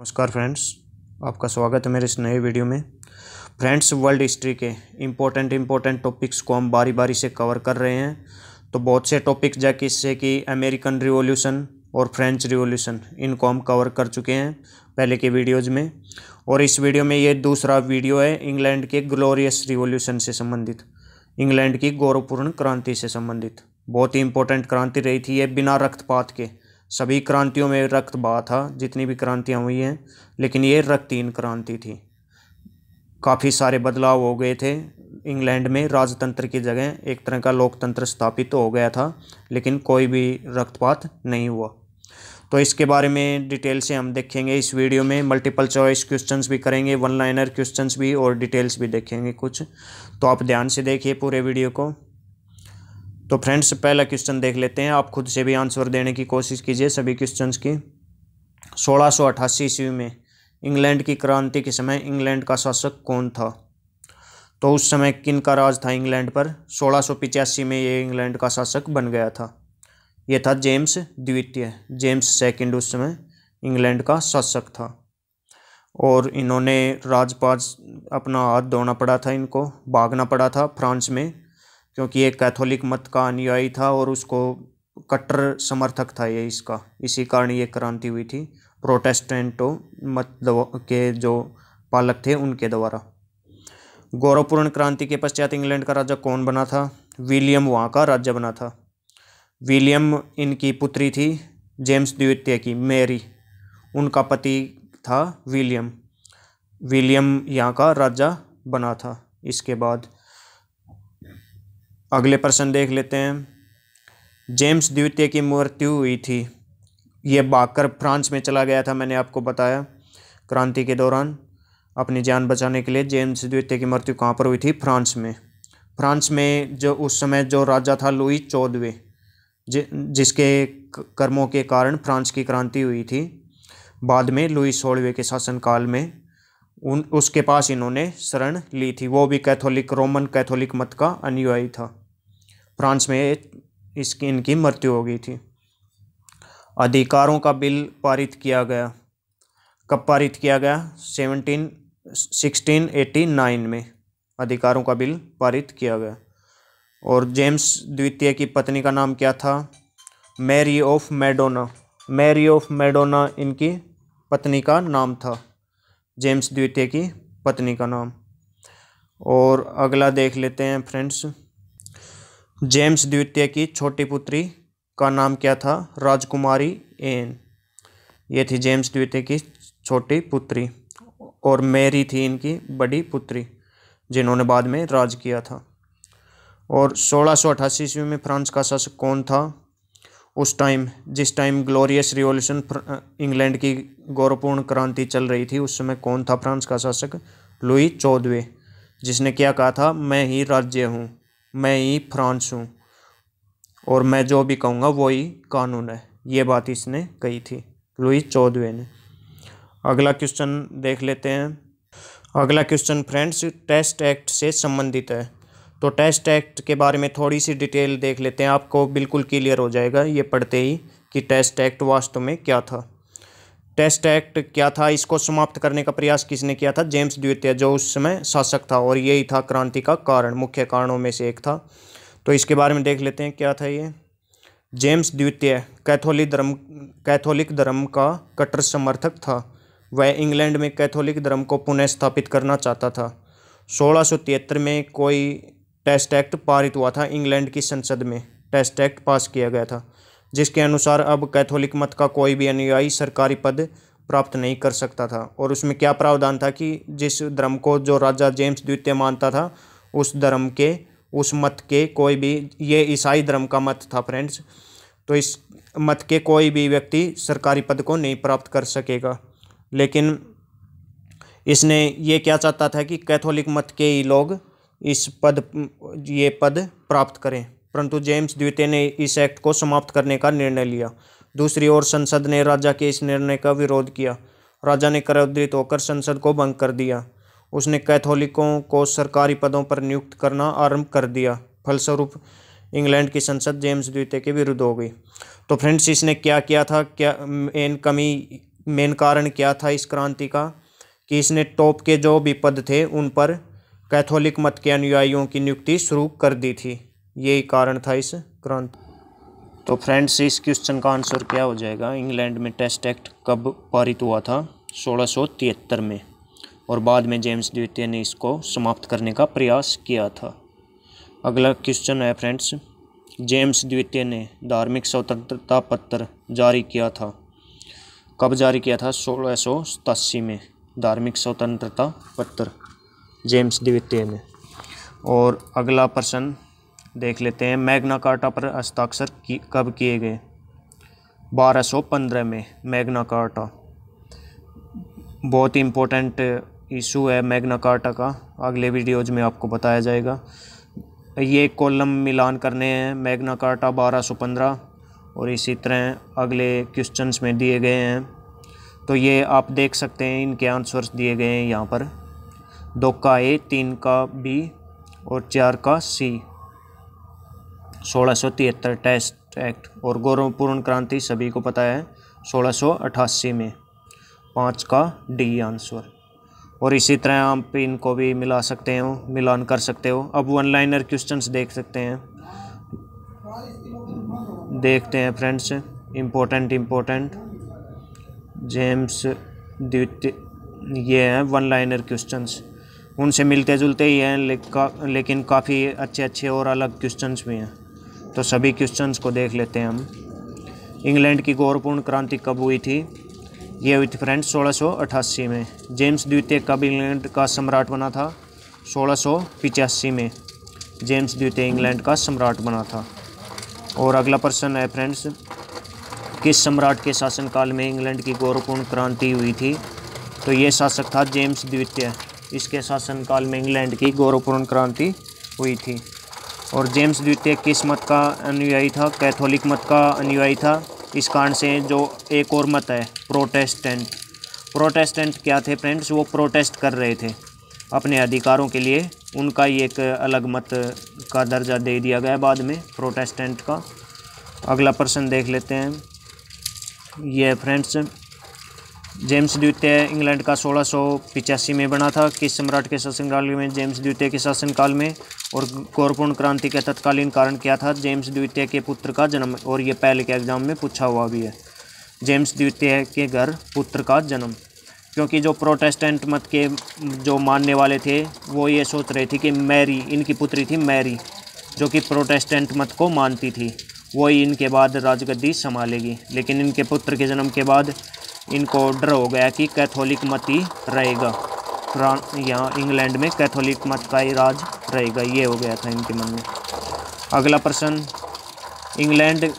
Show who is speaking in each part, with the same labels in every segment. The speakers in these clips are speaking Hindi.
Speaker 1: नमस्कार फ्रेंड्स आपका स्वागत है मेरे इस नए वीडियो में फ्रेंड्स वर्ल्ड हिस्ट्री के इम्पोर्टेंट इम्पोर्टेंट टॉपिक्स को हम बारी बारी से कवर कर रहे हैं तो बहुत से टॉपिक्स जाके इससे कि अमेरिकन रिवॉल्यूशन और फ्रेंच रिवॉल्यूशन इनको हम कवर कर चुके हैं पहले के वीडियोज़ में और इस वीडियो में ये दूसरा वीडियो है इंग्लैंड के ग्लोरियस रिवोल्यूशन से संबंधित इंग्लैंड की गौरवपूर्ण क्रांति से संबंधित बहुत ही इंपॉर्टेंट क्रांति रही थी ये बिना रक्तपात के सभी क्रांतियों में रक्त बहा था जितनी भी क्रांतियाँ हुई हैं लेकिन ये रक्तहीन क्रांति थी काफ़ी सारे बदलाव हो गए थे इंग्लैंड में राजतंत्र की जगह एक तरह का लोकतंत्र स्थापित तो हो गया था लेकिन कोई भी रक्तपात नहीं हुआ तो इसके बारे में डिटेल से हम देखेंगे इस वीडियो में मल्टीपल चॉइस क्वेश्चंस भी करेंगे वन लाइनर क्वेश्चंस भी और डिटेल्स भी देखेंगे कुछ तो आप ध्यान से देखिए पूरे वीडियो को तो फ्रेंड्स पहला क्वेश्चन देख लेते हैं आप खुद से भी आंसर देने की कोशिश कीजिए सभी क्वेश्चंस की सोलह सौ अठासी ईस्वी में इंग्लैंड की क्रांति के समय इंग्लैंड का शासक कौन था तो उस समय किन का राज था इंग्लैंड पर सोलह में ये इंग्लैंड का शासक बन गया था ये था जेम्स द्वितीय जेम्स सेकंड उस समय इंग्लैंड का शासक था और इन्होंने राजपाज अपना हाथ धोना पड़ा था इनको भागना पड़ा था फ्रांस में क्योंकि एक कैथोलिक मत का अनुयायी था और उसको कट्टर समर्थक था ये इसका इसी कारण ये क्रांति हुई थी प्रोटेस्टेंटो मत के जो पालक थे उनके द्वारा गौरवपूर्ण क्रांति के पश्चात इंग्लैंड का राजा कौन बना था विलियम वहाँ का राज्य बना था विलियम इनकी पुत्री थी जेम्स द्वितीय की मेरी उनका पति था विलियम विलियम यहाँ का राजा बना था इसके बाद अगले प्रश्न देख लेते हैं जेम्स द्वितीय की मृत्यु हुई थी ये बाकर फ्रांस में चला गया था मैंने आपको बताया क्रांति के दौरान अपनी जान बचाने के लिए जेम्स द्वितीय की मृत्यु कहाँ पर हुई थी फ्रांस में फ्रांस में जो उस समय जो राजा था लुई चौदवे जि, जिसके कर्मों के कारण फ्रांस की क्रांति हुई थी बाद में लुई सोलहवें के शासनकाल में उन उसके पास इन्होंने शरण ली थी वो भी कैथोलिक रोमन कैथोलिक मत का अनुयायी था फ्रांस में इसकी इनकी मृत्यु हो गई थी अधिकारों का बिल पारित किया गया कब पारित किया गया सेवनटीन सिक्सटीन एटी नाइन में अधिकारों का बिल पारित किया गया और जेम्स द्वितीय की पत्नी का नाम क्या था Mary of Madonna Mary of Madonna इनकी पत्नी का नाम था जेम्स द्वितीय की पत्नी का नाम और अगला देख लेते हैं फ्रेंड्स जेम्स द्वितीय की छोटी पुत्री का नाम क्या था राजकुमारी एन ये थी जेम्स द्वितीय की छोटी पुत्री और मैरी थी इनकी बड़ी पुत्री जिन्होंने बाद में राज किया था और सोलह सौ ईस्वी में फ्रांस का शासक कौन था उस टाइम जिस टाइम ग्लोरियस रिवॉल्यूशन इंग्लैंड की गौरवपूर्ण क्रांति चल रही थी उस समय कौन था फ्रांस का शासक लुई चौदवे जिसने क्या कहा था मैं ही राज्य हूँ मैं ही फ्रांस हूँ और मैं जो भी कहूँगा वही कानून है ये बात इसने कही थी लुई चौदवे ने अगला क्वेश्चन देख लेते हैं अगला क्वेश्चन फ्रेंड्स टेस्ट एक्ट से संबंधित है तो टेस्ट एक्ट के बारे में थोड़ी सी डिटेल देख लेते हैं आपको बिल्कुल क्लियर हो जाएगा ये पढ़ते ही कि टेस्ट एक्ट वास्तव में क्या था टेस्ट एक्ट क्या था इसको समाप्त करने का प्रयास किसने किया था जेम्स द्वितीय जो उस समय शासक था और यही था क्रांति का कारण मुख्य कारणों में से एक था तो इसके बारे में देख लेते हैं क्या था ये जेम्स द्वितीय कैथोलिक धर्म कैथोलिक धर्म का कट्टर समर्थक था वह इंग्लैंड में कैथोलिक धर्म को पुनः स्थापित करना चाहता था सोलह में कोई टेस्ट एक्ट पारित हुआ था इंग्लैंड की संसद में टेस्ट एक्ट पास किया गया था जिसके अनुसार अब कैथोलिक मत का कोई भी अनुयायी सरकारी पद प्राप्त नहीं कर सकता था और उसमें क्या प्रावधान था कि जिस धर्म को जो राजा जेम्स द्वितीय मानता था उस धर्म के उस मत के कोई भी ये ईसाई धर्म का मत था फ्रेंड्स तो इस मत के कोई भी व्यक्ति सरकारी पद को नहीं प्राप्त कर सकेगा लेकिन इसने ये क्या चाहता था कि कैथोलिक मत के ही लोग इस पद ये पद प्राप्त करें परंतु जेम्स द्वितीय ने इस एक्ट को समाप्त करने का निर्णय लिया दूसरी ओर संसद ने राजा के इस निर्णय का विरोध किया राजा ने क्रोधित होकर संसद को भंग कर दिया उसने कैथोलिकों को सरकारी पदों पर नियुक्त करना आरंभ कर दिया फलस्वरूप इंग्लैंड की संसद जेम्स द्वितीय के विरुद्ध हो गई तो फ्रेंड्स इसने क्या किया था क्या मेन कमी मेन कारण क्या था इस क्रांति का कि इसने टॉप के जो भी पद थे उन पर कैथोलिक मत के अनुयायियों की नियुक्ति शुरू कर दी थी यही कारण था इस क्रांत तो फ्रेंड्स इस क्वेश्चन का आंसर क्या हो जाएगा इंग्लैंड में टेस्ट एक्ट कब पारित हुआ था सोलह में और बाद में जेम्स द्वितीय ने इसको समाप्त करने का प्रयास किया था अगला क्वेश्चन है फ्रेंड्स जेम्स द्वितीय ने धार्मिक स्वतंत्रता पत्र जारी किया था कब जारी किया था सोलह में धार्मिक स्वतंत्रता पत्र जेम्स द्वितीय ने और अगला प्रश्न देख लेते हैं मैग्ना कार्टा पर हस्ताक्षर की कब किए गए 1215 में मैग्ना कार्टा बहुत ही इम्पोर्टेंट इशू है मैग्ना कार्टा का अगले वीडियोज में आपको बताया जाएगा ये कॉलम मिलान करने हैं मैग्ना कार्टा 1215 और इसी तरह अगले क्वेश्चंस में दिए गए हैं तो ये आप देख सकते हैं इनके आंसर्स दिए गए हैं यहाँ पर दो का ए तीन का बी और चार का सी सोलह सौ तिहत्तर टेस्ट एक्ट और गौरवपूर्ण क्रांति सभी को पता है सोलह सौ अट्ठासी में पाँच का डी आंसर और इसी तरह आप इनको भी मिला सकते हो मिलान कर सकते हो अब वन लाइनर क्वेश्चंस देख सकते हैं देखते हैं फ्रेंड्स इम्पोर्टेंट इम्पोर्टेंट जेम्स द्वितीय ये हैं वन लाइनर क्वेश्चंस उनसे मिलते जुलते ही हैं ले, का, लेकिन काफ़ी अच्छे अच्छे और अलग क्वेश्चंस भी हैं तो सभी क्वेश्चंस को देख लेते हैं हम इंग्लैंड की गौरवपूर्ण क्रांति कब हुई थी ये हुई थी फ्रेंड्स सोलह में जेम्स द्वितीय कब इंग्लैंड का सम्राट बना था सोलह में जेम्स द्वितीय इंग्लैंड का सम्राट बना था और अगला प्रश्न है फ्रेंड्स किस सम्राट के शासनकाल में इंग्लैंड की गौरवपूर्ण क्रांति हुई थी तो ये शासक था जेम्स द्वितीय इसके शासनकाल में इंग्लैंड की गौरवपूर्ण क्रांति हुई थी और जेम्स द्वितीय किस मत का अनुयायी था कैथोलिक मत का अनुयायी था इस कारण से जो एक और मत है प्रोटेस्टेंट प्रोटेस्टेंट क्या थे फ्रेंड्स वो प्रोटेस्ट कर रहे थे अपने अधिकारों के लिए उनका ही एक अलग मत का दर्जा दे दिया गया बाद में प्रोटेस्टेंट का अगला प्रश्न देख लेते हैं ये फ्रेंड्स जेम्स द्वितीय इंग्लैंड का सोलह में बना था किस सम्राट के शासनकाल में जेम्स द्वितीय के शासनकाल में और गौरपूर्ण क्रांति का तत्कालीन कारण क्या था जेम्स द्वितीय के पुत्र का जन्म और ये पहले के एग्जाम में पूछा हुआ भी है जेम्स द्वितीय के घर पुत्र का जन्म क्योंकि जो प्रोटेस्टेंट मत के जो मानने वाले थे वो ये सोच रहे थे कि मैरी इनकी पुत्री थी मैरी जो कि प्रोटेस्टेंट मत को मानती थी वही इनके बाद राजगद्दी संभालेगी लेकिन इनके पुत्र के जन्म के बाद इनको ऑर्डर हो गया कि कैथोलिक मत ही रहेगा यहाँ इंग्लैंड में कैथोलिक मत का ही राज रहेगा ये हो गया था इनके मन में अगला प्रश्न इंग्लैंड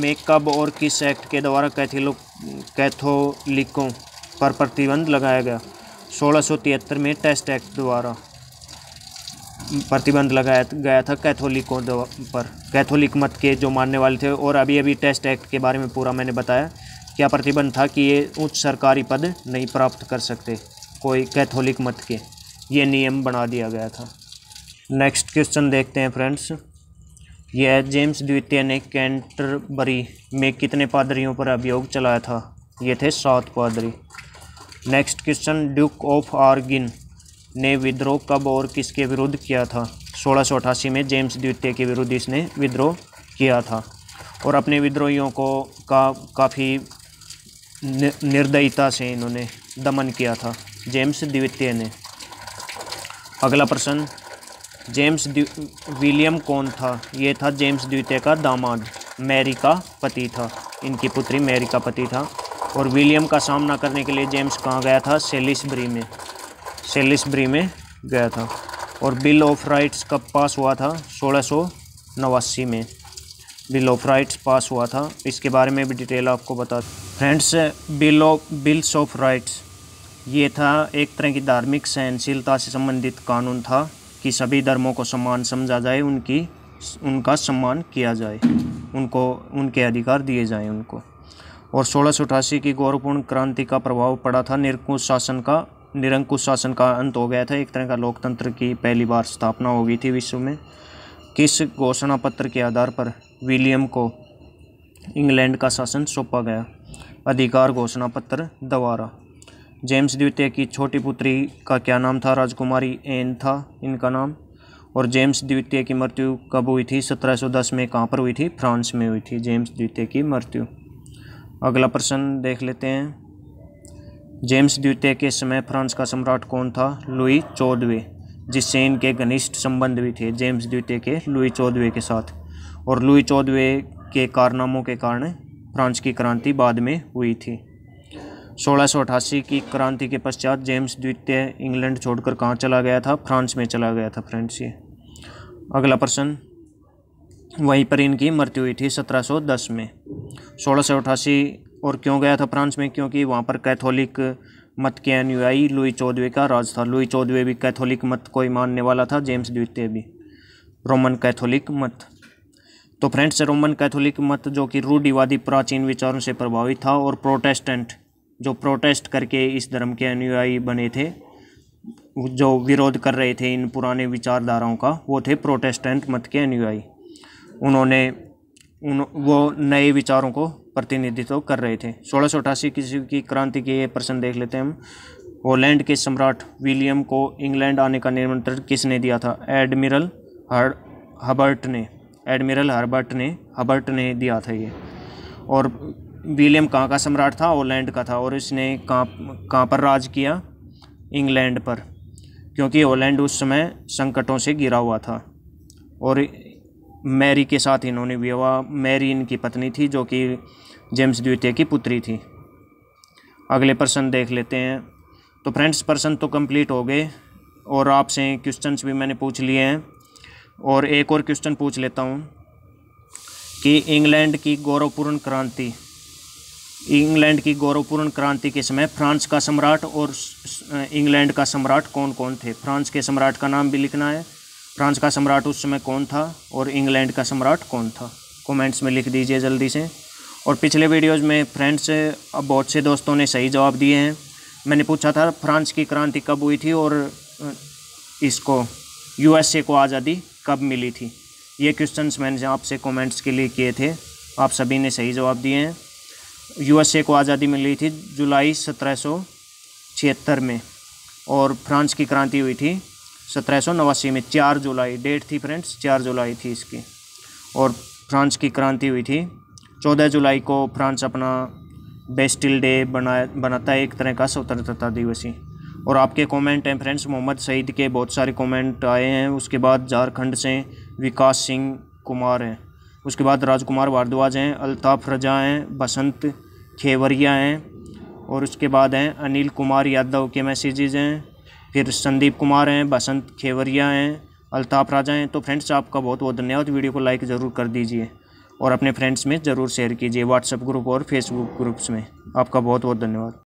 Speaker 1: में कब और किस एक्ट के द्वारा कैथिलो कैथोलिकों पर प्रतिबंध लगाया गया सोलह में टेस्ट एक्ट द्वारा प्रतिबंध लगाया गया था कैथोलिकों पर कैथोलिक मत के जो मानने वाले थे और अभी अभी टेस्ट एक्ट के बारे में पूरा मैंने बताया क्या प्रतिबंध था कि ये उच्च सरकारी पद नहीं प्राप्त कर सकते कोई कैथोलिक मत के ये नियम बना दिया गया था नेक्स्ट क्वेश्चन देखते हैं फ्रेंड्स यह जेम्स द्वितीय ने कैंटरबरी में कितने पादरियों पर अभियोग चलाया था ये थे सात पादरी नेक्स्ट क्वेश्चन ड्यूक ऑफ आर्गिन ने विद्रोह कब और किसके विरुद्ध किया था सोलह में जेम्स द्वितीय के विरुद्ध इसने विद्रोह किया था और अपने विद्रोहियों को का काफ़ी निर्दयता से इन्होंने दमन किया था जेम्स द्वितीय ने अगला प्रश्न जेम्स विलियम कौन था ये था जेम्स द्वितीय का दामाद मैरी का पति था इनकी पुत्री मैरी का पति था और विलियम का सामना करने के लिए जेम्स कहाँ गया था सेलिसब्री में सेलिसब्री में गया था और बिल ऑफ राइट्स कब पास हुआ था सोलह में बिल ऑफ राइट्स पास हुआ था इसके बारे में भी डिटेल आपको बता friends bill of bills of rights ये था एक तरह की धार्मिक सहनशीलता से संबंधित कानून था कि सभी धर्मों को समान समझा जाए उनकी उनका सम्मान किया जाए उनको उनके अधिकार दिए जाए उनको और सोलह की गौरवपूर्ण क्रांति का प्रभाव पड़ा था निरंकुश शासन का निरंकुश शासन का अंत हो गया था एक तरह का लोकतंत्र की पहली बार स्थापना हो गई थी विश्व में किस घोषणा पत्र के आधार पर विलियम को इंग्लैंड का शासन सौंपा गया अधिकार घोषणा पत्र द्वारा जेम्स द्वितीय की छोटी पुत्री का क्या नाम था राजकुमारी एन था इनका नाम और जेम्स द्वितीय की मृत्यु कब हुई थी 1710 में कहाँ पर हुई थी फ्रांस में हुई थी जेम्स द्वितीय की मृत्यु अगला प्रश्न देख लेते हैं जेम्स द्वितीय के समय फ्रांस का सम्राट कौन था लुई चौदवे जिससे इनके घनिष्ठ संबंध भी थे जेम्स द्वितीय के लुई चौदवे के साथ और लुई चौदवे के कारनामों के कारण फ्रांस की क्रांति बाद में हुई थी सोलह की क्रांति के पश्चात जेम्स द्वितीय इंग्लैंड छोड़कर कहाँ चला गया था फ्रांस में चला गया था फ्रेंड्स ये अगला प्रश्न वहीं पर इनकी मृत्यु हुई थी 1710 में सोलह और क्यों गया था फ्रांस में क्योंकि वहाँ पर कैथोलिक मत के अनुयायी लुई चौदवे का राज था लुई चौदवे भी कैथोलिक मत को ही मानने वाला था जेम्स द्वितीय भी रोमन कैथोलिक मत तो फ्रेंड्स रोमन कैथोलिक मत जो कि रूढ़िवादी प्राचीन विचारों से प्रभावित था और प्रोटेस्टेंट जो प्रोटेस्ट करके इस धर्म के अनुयायी बने थे जो विरोध कर रहे थे इन पुराने विचारधाराओं का वो थे प्रोटेस्टेंट मत के अनुयायी उन्होंने उन वो नए विचारों को प्रतिनिधित्व कर रहे थे सोलह सौ अठासी की क्रांति के ये प्रश्न देख लेते हैं हम होलैंड के सम्राट विलियम को इंग्लैंड आने का निमंत्रण किसने दिया था एडमिरल हर हबर्ट ने एडमिरल हर्बर्ट ने हबर्ट ने दिया था ये और विलियम कहाँ का सम्राट था ओलैंड का था और इसने कहाँ कहाँ पर राज किया इंग्लैंड पर क्योंकि ओलैंड उस समय संकटों से घिरा हुआ था और मैरी के साथ इन्होंने विवाह मैरी इनकी पत्नी थी जो कि जेम्स द्वितीय की पुत्री थी अगले पर्सन देख लेते हैं तो फ्रेंड्स पर्सन तो कंप्लीट हो गए और आपसे क्वेश्चंस भी मैंने पूछ लिए हैं और एक और क्वेश्चन पूछ लेता हूँ कि इंग्लैंड की गौरवपूर्ण क्रांति इंग्लैंड की गौरवपूर्ण क्रांति के समय फ्रांस का सम्राट और इंग्लैंड का सम्राट कौन कौन थे फ्रांस के सम्राट का नाम भी लिखना है फ्रांस का सम्राट उस समय कौन था और इंग्लैंड का सम्राट कौन था कमेंट्स में लिख दीजिए जल्दी से और पिछले वीडियोज़ में फ्रेंड्स अब बहुत से दोस्तों ने सही जवाब दिए हैं मैंने पूछा था फ्रांस की क्रांति कब हुई थी और इसको यूएसए को आज़ादी कब मिली थी ये क्वेश्चंस मैंने आपसे कमेंट्स के लिए किए थे आप सभी ने सही जवाब दिए हैं यूएसए को आज़ादी मिली थी जुलाई सत्रह में और फ्रांस की क्रांति हुई थी सत्रह में चार जुलाई डेट थी फ्रेंड्स चार जुलाई थी इसकी और फ्रांस की क्रांति हुई थी चौदह जुलाई को फ्रांस अपना बेस्टिल डे बनाया बनाता है एक तरह का स्वतंत्रता दिवस ही और आपके कमेंट हैं फ्रेंड्स मोहम्मद सईद के बहुत सारे कमेंट आए हैं उसके बाद झारखंड से विकास सिंह कुमार हैं उसके बाद राजकुमार भारद्वाज हैं अल्ताफ़ रजा हैं बसंत खेवरिया हैं और उसके बाद हैं अनिल कुमार यादव के मैसेजेज हैं फिर संदीप कुमार हैं बसंत खेवरिया हैं अल्ताफ़ राजा हैं तो फ्रेंड्स आपका बहुत बहुत धन्यवाद वीडियो को लाइक ज़रूर कर दीजिए और अपने फ्रेंड्स में ज़रूर शेयर कीजिए व्हाट्सएप ग्रुप और फेसबुक ग्रुप्स में आपका बहुत बहुत धन्यवाद